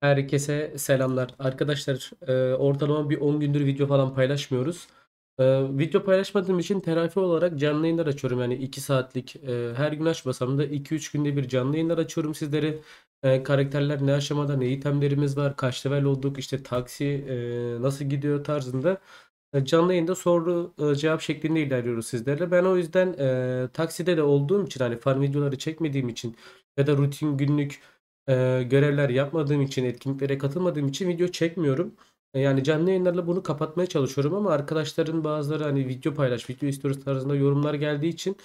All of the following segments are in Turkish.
Herkese selamlar. Arkadaşlar e, ortalama bir 10 gündür video falan paylaşmıyoruz. E, video paylaşmadığım için telafi olarak canlı yayınlar açıyorum. Yani 2 saatlik e, her gün açmasam da 2-3 günde bir canlı yayınlar açıyorum sizlere. E, karakterler ne aşamada, ne itemlerimiz var, kaç level olduk, işte taksi e, nasıl gidiyor tarzında. E, canlı yayında soru e, cevap şeklinde ilerliyoruz sizlerle. Ben o yüzden e, takside de olduğum için hani farm videoları çekmediğim için ya da rutin günlük e, görevler yapmadığım için, etkinliklere katılmadığım için video çekmiyorum. E, yani canlı yayınlarla bunu kapatmaya çalışıyorum ama arkadaşların bazıları hani video paylaş, video istiyoruz tarzında yorumlar geldiği için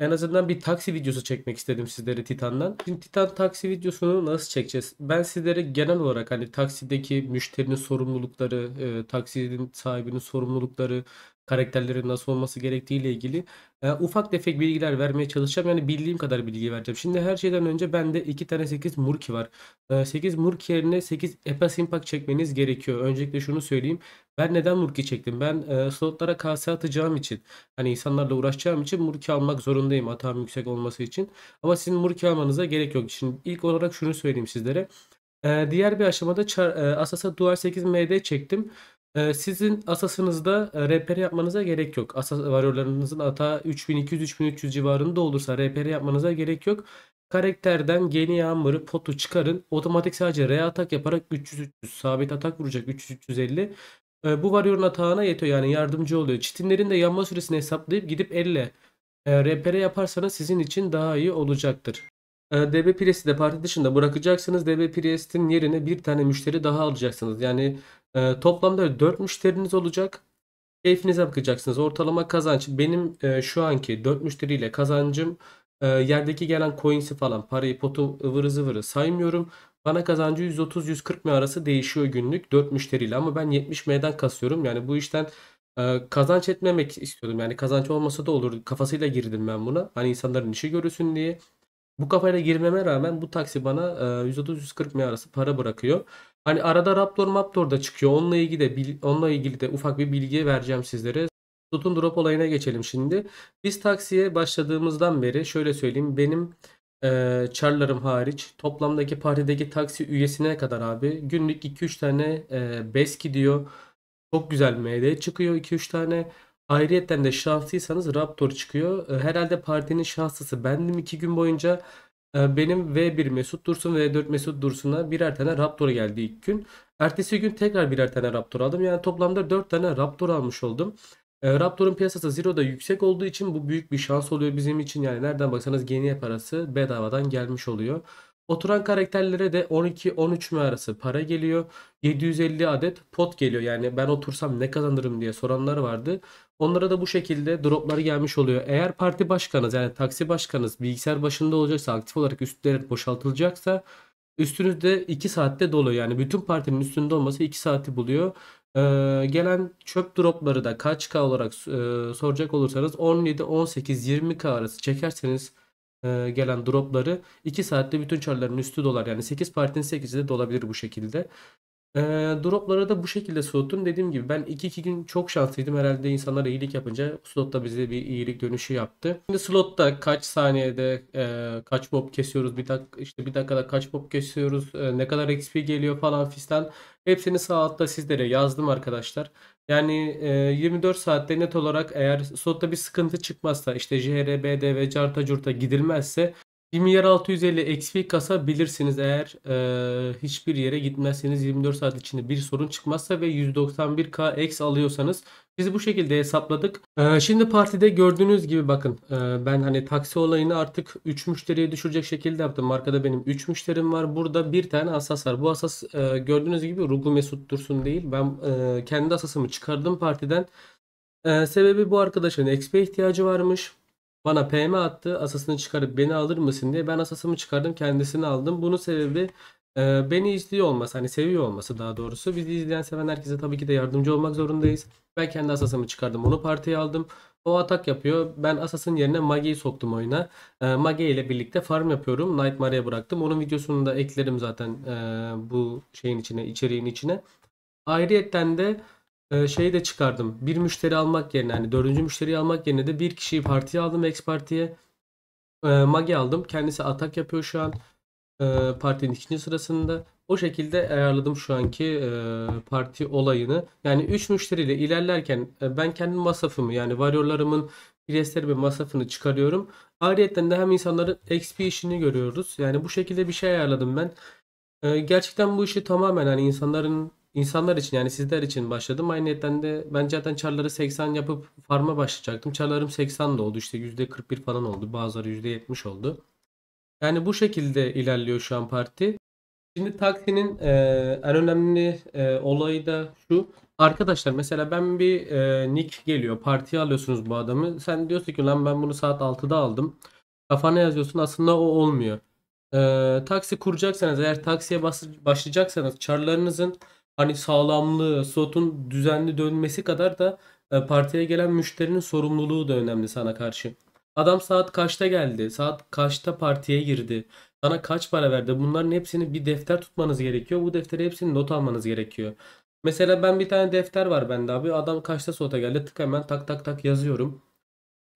en azından bir taksi videosu çekmek istedim sizlere Titan'dan. Şimdi Titan taksi videosunu nasıl çekeceğiz? Ben sizlere genel olarak hani taksideki müşterinin sorumlulukları, e, taksinin sahibinin sorumlulukları, karakterlerin nasıl olması gerektiğiyle ilgili e, ufak tefek bilgiler vermeye çalışacağım. Yani bildiğim kadar bilgi vereceğim. Şimdi her şeyden önce bende 2 tane 8 Murki var. E, 8 Murki yerine 8 Epas Impact çekmeniz gerekiyor. Öncelikle şunu söyleyeyim. Ben neden Murki çektim? Ben e, slotlara KS atacağım için. Hani insanlarla uğraşacağım için Murki almak zorundayım. Hatam yüksek olması için. Ama sizin Murki almanıza gerek yok. Şimdi ilk olarak şunu söyleyeyim sizlere. E, diğer bir aşamada Char, e, Asas'a Duar 8 MD çektim. Ee, sizin asasınızda, eee, rpr yapmanıza gerek yok. Asas varyorlarınızın ata 3200-3300 civarında olursa rpr yapmanıza gerek yok. Karakterden Genie Hammer'ı, Pot'u çıkarın. Otomatik sadece R atak yaparak 300-300 sabit atak vuracak 300-350. Ee, bu varyorun atağına yetiyor yani yardımcı oluyor. Çitinlerin de yanma süresini hesaplayıp gidip elle eee, rpr yaparsanız sizin için daha iyi olacaktır. Eee, DB Priest'i de parti dışında bırakacaksınız. DB Priest'in yerine bir tane müşteri daha alacaksınız. Yani e, toplamda 4 müşteriniz olacak. Keyfinize bakacaksınız. Ortalama kazanç benim e, şu anki 4 müşteriyle kazancım e, yerdeki gelen coins'i falan parayı potu ıvırı zıvırı saymıyorum. Bana kazancı 130-140 M arası değişiyor günlük 4 müşteriyle ama ben 70 M'den kasıyorum. Yani bu işten e, kazanç etmemek istiyordum. Yani kazanç olmasa da olur kafasıyla girdim ben buna. Hani insanların işi görürsün diye. Bu kafayla girmeme rağmen bu taksi bana e, 130-140 M arası para bırakıyor. Hani arada Raptor Maptor da çıkıyor. Onunla ilgili de onunla ilgili de ufak bir bilgi vereceğim sizlere. Tutun drop olayına geçelim şimdi. Biz taksiye başladığımızdan beri şöyle söyleyeyim. Benim e, çarlarım hariç toplamdaki partideki taksi üyesine kadar abi günlük 2-3 tane e, bes gidiyor. Çok güzel MD çıkıyor 2-3 tane. Ayrıyeten de şanslıysanız Raptor çıkıyor. E, herhalde partinin şanslısı bendim 2 gün boyunca. Ee, benim V1 Mesut Dursun, V4 Mesut Dursun'a birer tane Raptor geldi ilk gün. Ertesi gün tekrar birer tane Raptor aldım. Yani toplamda 4 tane Raptor almış oldum. Ee, Raptor'un piyasası Zero'da yüksek olduğu için bu büyük bir şans oluyor bizim için. Yani nereden baksanız geniye parası bedavadan gelmiş oluyor. Oturan karakterlere de 12-13 mü arası para geliyor. 750 adet pot geliyor. Yani ben otursam ne kazanırım diye soranlar vardı. Onlara da bu şekilde dropları gelmiş oluyor. Eğer parti başkanınız yani taksi başkanınız bilgisayar başında olacaksa aktif olarak üstleri boşaltılacaksa üstünüzde 2 saatte dolu. Yani bütün partinin üstünde olması 2 saati buluyor. Ee, gelen çöp dropları da kaç K olarak e, soracak olursanız 17, 18, 20 K arası çekerseniz e, gelen dropları 2 saatte bütün çarların üstü dolar. Yani 8 partinin 8'i de dolabilir bu şekilde. E, dropları da bu şekilde slotun Dediğim gibi ben 2-2 gün çok şanslıydım. Herhalde insanlara iyilik yapınca slotta bize bir iyilik dönüşü yaptı. Şimdi slotta kaç saniyede e, kaç mob kesiyoruz, bir dak işte bir dakikada kaç mob kesiyoruz, e, ne kadar XP geliyor falan fistan. Hepsini sağ altta sizlere yazdım arkadaşlar. Yani e, 24 saatte net olarak eğer SOT'ta bir sıkıntı çıkmazsa işte JRB'de ve carta curta gidilmezse 20650 XP kasa bilirsiniz eğer e, hiçbir yere gitmezseniz 24 saat içinde bir sorun çıkmazsa ve 191k X alıyorsanız biz bu şekilde hesapladık. E, şimdi partide gördüğünüz gibi bakın e, ben hani taksi olayını artık 3 müşteriye düşürecek şekilde yaptım. Markada benim 3 müşterim var. Burada bir tane asas var. Bu asas e, gördüğünüz gibi Rugu Mesut Dursun değil. Ben e, kendi asasımı çıkardım partiden. E, sebebi bu arkadaşın XP ihtiyacı varmış. Bana PM attı. Asasını çıkarıp beni alır mısın diye. Ben asasımı çıkardım. Kendisini aldım. Bunun sebebi e, beni izliyor olması. Hani seviyor olması daha doğrusu. biz izleyen seven herkese tabii ki de yardımcı olmak zorundayız. Ben kendi asasımı çıkardım. Onu partiye aldım. O atak yapıyor. Ben asasın yerine Mage'yi soktum oyuna. E, Mage ile birlikte farm yapıyorum. Nightmare'e bıraktım. Onun videosunu da eklerim zaten e, bu şeyin içine, içeriğin içine. Ayrıyetten de şey de çıkardım. Bir müşteri almak yerine yani dördüncü müşteriyi almak yerine de bir kişiyi partiye aldım. Ex partiye e, ee, Magi aldım. Kendisi atak yapıyor şu an. E, partinin ikinci sırasında. O şekilde ayarladım şu anki e, parti olayını. Yani 3 müşteriyle ilerlerken e, ben kendi masrafımı yani varyorlarımın ve masrafını çıkarıyorum. Ayrıca de hem insanların XP işini görüyoruz. Yani bu şekilde bir şey ayarladım ben. E, gerçekten bu işi tamamen hani insanların insanlar için yani sizler için başladım. Aynı niyetten de ben zaten çarları 80 yapıp farma başlayacaktım. Çarlarım 80 de oldu işte %41 falan oldu. Bazıları %70 oldu. Yani bu şekilde ilerliyor şu an parti. Şimdi Takti'nin e, en önemli e, olayı da şu. Arkadaşlar mesela ben bir e, nick geliyor. Partiye alıyorsunuz bu adamı. Sen diyorsun ki lan ben bunu saat 6'da aldım. Kafana yazıyorsun aslında o olmuyor. E, taksi kuracaksanız eğer taksiye başlayacaksanız çarlarınızın hani sağlamlığı, slotun düzenli dönmesi kadar da e, partiye gelen müşterinin sorumluluğu da önemli sana karşı. Adam saat kaçta geldi? Saat kaçta partiye girdi? Sana kaç para verdi? Bunların hepsini bir defter tutmanız gerekiyor. Bu defteri hepsini not almanız gerekiyor. Mesela ben bir tane defter var bende abi. Adam kaçta sota geldi? Tık hemen tak tak tak yazıyorum.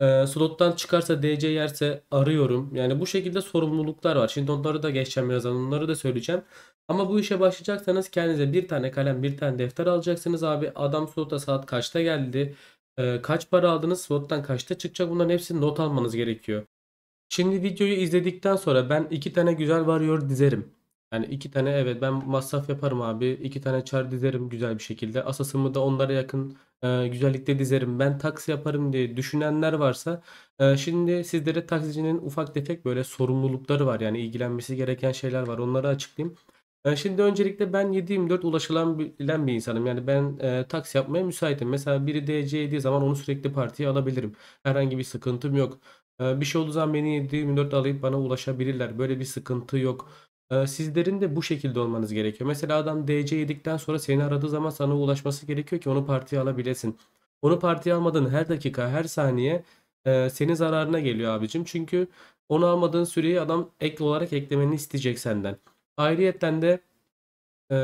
E, slottan çıkarsa DC yerse arıyorum. Yani bu şekilde sorumluluklar var. Şimdi onları da geçeceğim birazdan. Onları da söyleyeceğim. Ama bu işe başlayacaksanız kendinize bir tane kalem bir tane defter alacaksınız abi. Adam slotta saat kaçta geldi? E, kaç para aldınız? Slottan kaçta çıkacak? Bunların hepsini not almanız gerekiyor. Şimdi videoyu izledikten sonra ben iki tane güzel varıyor dizerim. Yani iki tane evet ben masraf yaparım abi. iki tane çar dizerim güzel bir şekilde. Asasımı da onlara yakın e, güzellikte dizerim. Ben taksi yaparım diye düşünenler varsa e, şimdi sizlere taksicinin ufak tefek böyle sorumlulukları var. Yani ilgilenmesi gereken şeyler var. Onları açıklayayım. Yani e, şimdi öncelikle ben 7-24 ulaşılan bir insanım. Yani ben e, taksi yapmaya müsaitim. Mesela biri DC yediği zaman onu sürekli partiye alabilirim. Herhangi bir sıkıntım yok. E, bir şey olduğu zaman beni 7-24 alayıp bana ulaşabilirler. Böyle bir sıkıntı yok sizlerin de bu şekilde olmanız gerekiyor. Mesela adam DC yedikten sonra seni aradığı zaman sana ulaşması gerekiyor ki onu partiye alabilesin. Onu partiye almadığın her dakika, her saniye senin zararına geliyor abicim. Çünkü onu almadığın süreyi adam ek olarak eklemeni isteyecek senden. Ayrıyetten de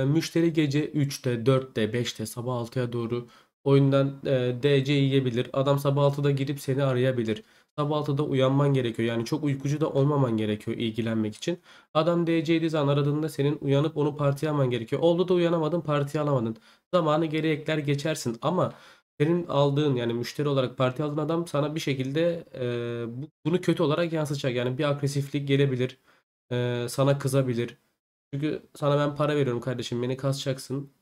müşteri gece 3'te, 4'te, 5'te, sabah 6'ya doğru Oyundan e, DC yiyebilir. Adam sabah 6'da girip seni arayabilir. Sabah 6'da uyanman gerekiyor. Yani çok uykucu da olmaman gerekiyor ilgilenmek için. Adam DC'li zaman aradığında senin uyanıp onu partiye alman gerekiyor. Oldu da uyanamadın partiye alamadın. Zamanı geri ekler geçersin ama senin aldığın yani müşteri olarak parti aldığın adam sana bir şekilde e, bunu kötü olarak yansıtacak. Yani bir agresiflik gelebilir. E, sana kızabilir. Çünkü sana ben para veriyorum kardeşim beni kasacaksın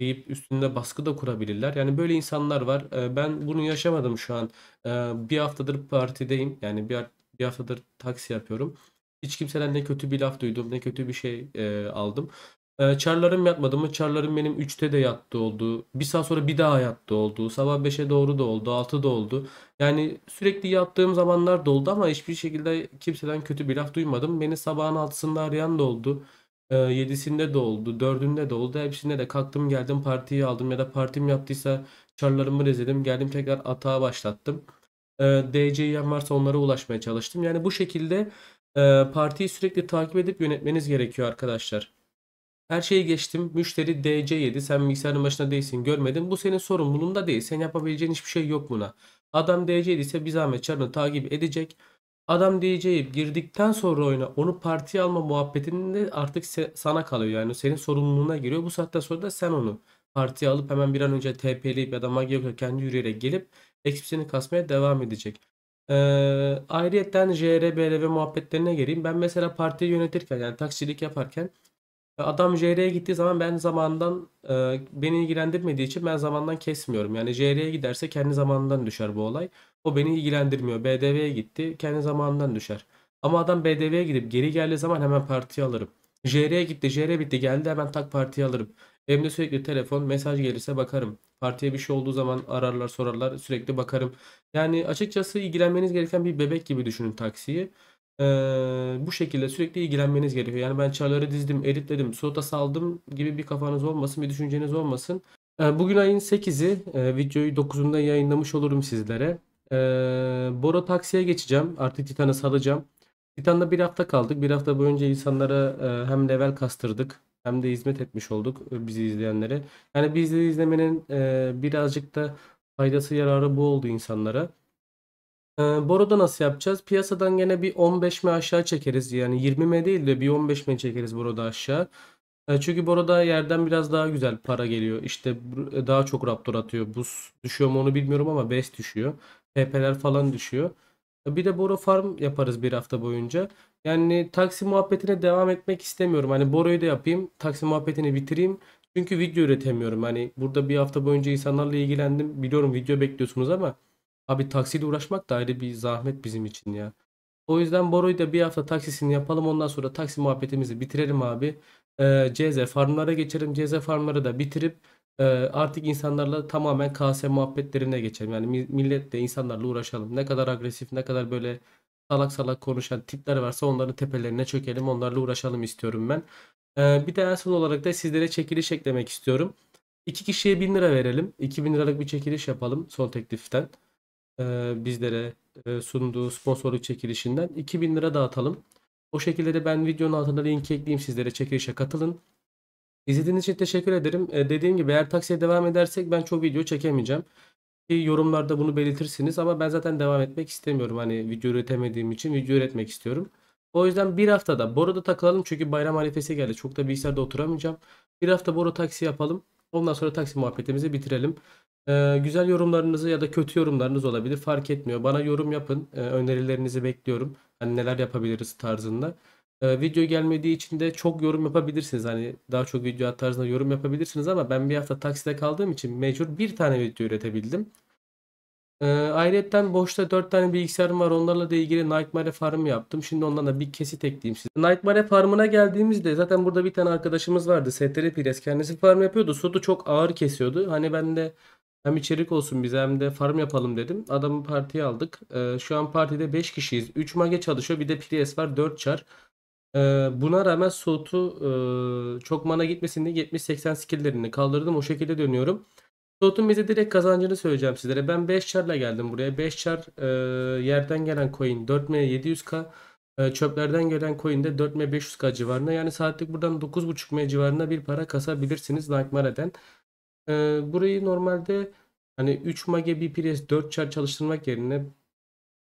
deyip üstünde baskı da kurabilirler. Yani böyle insanlar var. Ee, ben bunu yaşamadım şu an. Ee, bir haftadır partideyim. Yani bir, bir haftadır taksi yapıyorum. Hiç kimseden ne kötü bir laf duydum ne kötü bir şey e, aldım. Ee, çarlarım yatmadı mı? Çarlarım benim 3'te de yattı oldu. Bir saat sonra bir daha yattı oldu. Sabah 5'e doğru da oldu. da oldu. Yani sürekli yattığım zamanlar da oldu ama hiçbir şekilde kimseden kötü bir laf duymadım. Beni sabahın altısında arayan da oldu. Ee, yedisinde de oldu, 4'ünde de oldu. Hepsinde de kalktım geldim partiyi aldım ya da partim yaptıysa çarlarımı rezedim. Geldim tekrar atağa başlattım. E, ee, DC'yen varsa onlara ulaşmaya çalıştım. Yani bu şekilde e, partiyi sürekli takip edip yönetmeniz gerekiyor arkadaşlar. Her şeyi geçtim. Müşteri dc yedi. Sen bilgisayarın başına değilsin. Görmedin. Bu senin sorumluluğunda değil. Sen yapabileceğin hiçbir şey yok buna. Adam DC7 ise bir zahmet çarını takip edecek. Adam DJ'ye girdikten sonra oyuna onu partiye alma muhabbetinde de artık sana kalıyor. Yani senin sorumluluğuna giriyor. Bu saatten sonra da sen onu partiye alıp hemen bir an önce TP'leyip ya da Magyar kendi yürüyerek gelip ekspsini kasmaya devam edecek. Ee, ayrıyetten JRBLV muhabbetlerine geleyim. Ben mesela partiyi yönetirken yani taksicilik yaparken e, adam JR'ye gittiği zaman ben zamandan e, beni ilgilendirmediği için ben zamandan kesmiyorum. Yani JR'ye giderse kendi zamanından düşer bu olay. O beni ilgilendirmiyor. BDV'ye gitti kendi zamanından düşer. Ama adam BDV'ye gidip geri geldiği zaman hemen partiye alırım. JR'ye gitti, JR bitti geldi hemen tak partiye alırım. Elimde sürekli telefon, mesaj gelirse bakarım. Partiye bir şey olduğu zaman ararlar sorarlar sürekli bakarım. Yani açıkçası ilgilenmeniz gereken bir bebek gibi düşünün taksiyi e, bu şekilde sürekli ilgilenmeniz gerekiyor. Yani ben çarları dizdim, editledim, slota saldım gibi bir kafanız olmasın, bir düşünceniz olmasın. E, bugün ayın 8'i, e, videoyu 9'unda yayınlamış olurum sizlere. E, Bora taksiye geçeceğim. Artık Titan'ı salacağım. Titan'da bir hafta kaldık. Bir hafta boyunca insanlara e, hem level kastırdık hem de hizmet etmiş olduk bizi izleyenlere. Yani bizi izlemenin e, birazcık da faydası yararı bu oldu insanlara. Ee, Boru'da nasıl yapacağız? Piyasadan gene bir 15 mi aşağı çekeriz. Yani 20 mi değil de bir 15 mi çekeriz Boru'da aşağı. Ee, çünkü Boru'da yerden biraz daha güzel para geliyor. İşte e, daha çok Raptor atıyor. Buz düşüyor mu onu bilmiyorum ama best düşüyor. PP'ler falan düşüyor. E, bir de Boro Farm yaparız bir hafta boyunca. Yani taksi muhabbetine devam etmek istemiyorum. Hani Boro'yu da yapayım. Taksi muhabbetini bitireyim. Çünkü video üretemiyorum. Hani burada bir hafta boyunca insanlarla ilgilendim. Biliyorum video bekliyorsunuz ama Abi taksiyle uğraşmak da ayrı bir zahmet bizim için ya. O yüzden Boru'yu da bir hafta taksisini yapalım. Ondan sonra taksi muhabbetimizi bitirelim abi. Ee, CZ farmlara geçelim. CZ farmları da bitirip e, artık insanlarla tamamen kase muhabbetlerine geçelim. Yani mi- milletle insanlarla uğraşalım. Ne kadar agresif, ne kadar böyle salak salak konuşan tipler varsa onların tepelerine çökelim. Onlarla uğraşalım istiyorum ben. Ee, bir de en son olarak da sizlere çekiliş eklemek istiyorum. İki kişiye 1000 lira verelim. 2000 liralık bir çekiliş yapalım son tekliften bizlere sunduğu sponsorluk çekilişinden 2000 lira dağıtalım. O şekilde de ben videonun altında link ekleyeyim sizlere çekilişe katılın. İzlediğiniz için teşekkür ederim. dediğim gibi eğer taksiye devam edersek ben çok video çekemeyeceğim. yorumlarda bunu belirtirsiniz ama ben zaten devam etmek istemiyorum. Hani video üretemediğim için video üretmek istiyorum. O yüzden bir haftada Boro'da takılalım çünkü bayram harifesi geldi. Çok da bilgisayarda oturamayacağım. Bir hafta Boro taksi yapalım. Ondan sonra taksi muhabbetimizi bitirelim. Ee, güzel yorumlarınızı ya da kötü yorumlarınız olabilir fark etmiyor. Bana yorum yapın. Ee, önerilerinizi bekliyorum. Hani neler yapabiliriz tarzında. Ee, video gelmediği için de çok yorum yapabilirsiniz. Hani daha çok video tarzında yorum yapabilirsiniz ama ben bir hafta takside kaldığım için mecbur bir tane video üretebildim. Ee, ayrıca boşta 4 tane bilgisayarım var. Onlarla da ilgili Nightmare Farm yaptım. Şimdi ondan da bir kesit ekleyeyim size. Nightmare Farm'ına geldiğimizde zaten burada bir tane arkadaşımız vardı. STR Pires kendisi farm yapıyordu. Sudu çok ağır kesiyordu. Hani ben de hem içerik olsun bize hem de farm yapalım dedim. Adamı partiye aldık. Ee, şu an partide 5 kişiyiz. 3 mage çalışıyor. Bir de Priest var. 4 çar. Ee, buna rağmen Soğut'u e, çok mana gitmesin diye 70-80 skilllerini kaldırdım. O şekilde dönüyorum. Soğut'un bize direkt kazancını söyleyeceğim sizlere. Ben 5 çarla geldim buraya. 5 çar e, yerden gelen coin 4 m 700k. E, çöplerden gelen coin de 4 m 500k civarında. Yani saatlik buradan 9.5 m civarında bir para kasabilirsiniz Nightmare'den. E, burayı normalde hani 3 mage BPS 4 çar çalıştırmak yerine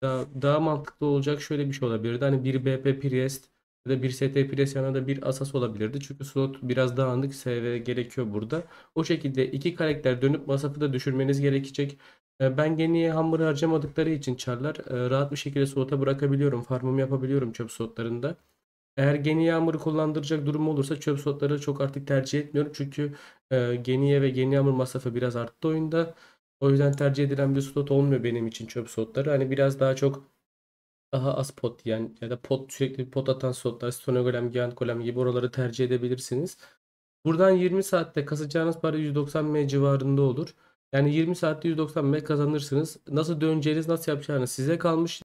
daha, daha mantıklı olacak şöyle bir şey olabilirdi. Hani 1 BP Priest ya da 1 ST Priest yanına da 1 Asas olabilirdi. Çünkü slot biraz daha anlık seve gerekiyor burada. O şekilde iki karakter dönüp masafı da düşürmeniz gerekecek. Ben geniye hamur harcamadıkları için çarlar rahat bir şekilde slota bırakabiliyorum. Farmımı yapabiliyorum çöp slotlarında. Eğer geni yağmuru kullandıracak durum olursa çöp slotları çok artık tercih etmiyorum. Çünkü e, geniye ve geni yağmur masrafı biraz arttı oyunda. O yüzden tercih edilen bir slot olmuyor benim için çöp slotları. Hani biraz daha çok daha az pot yani ya da pot sürekli pot atan slotlar Stonegolem, Giant Golem gibi oraları tercih edebilirsiniz. Buradan 20 saatte kasacağınız para 190M civarında olur. Yani 20 saatte 190M kazanırsınız. Nasıl döneceğiniz, nasıl yapacağınız size kalmış.